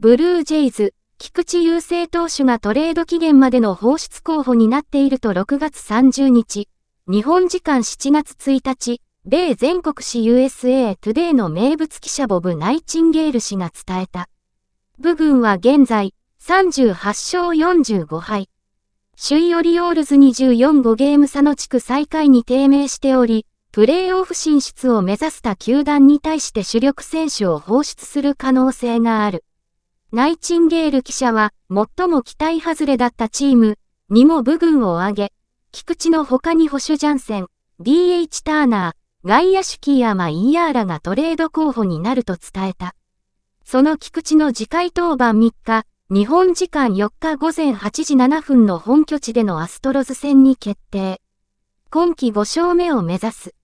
ブルージェイズ、菊池雄星投手がトレード期限までの放出候補になっていると6月30日、日本時間7月1日、米全国紙 USA トゥデ y の名物記者ボブ・ナイチンゲール氏が伝えた。部軍は現在、38勝45敗。首位オリオールズ245ゲーム差の地区最下位に低迷しており、プレーオフ進出を目指した球団に対して主力選手を放出する可能性がある。ナイチンゲール記者は、最も期待外れだったチームにも部分を挙げ、菊池の他に保守ジャンセン、DH ターナー、外野手キーアマイヤーらがトレード候補になると伝えた。その菊池の次回登板3日、日本時間4日午前8時7分の本拠地でのアストロズ戦に決定。今季5勝目を目指す。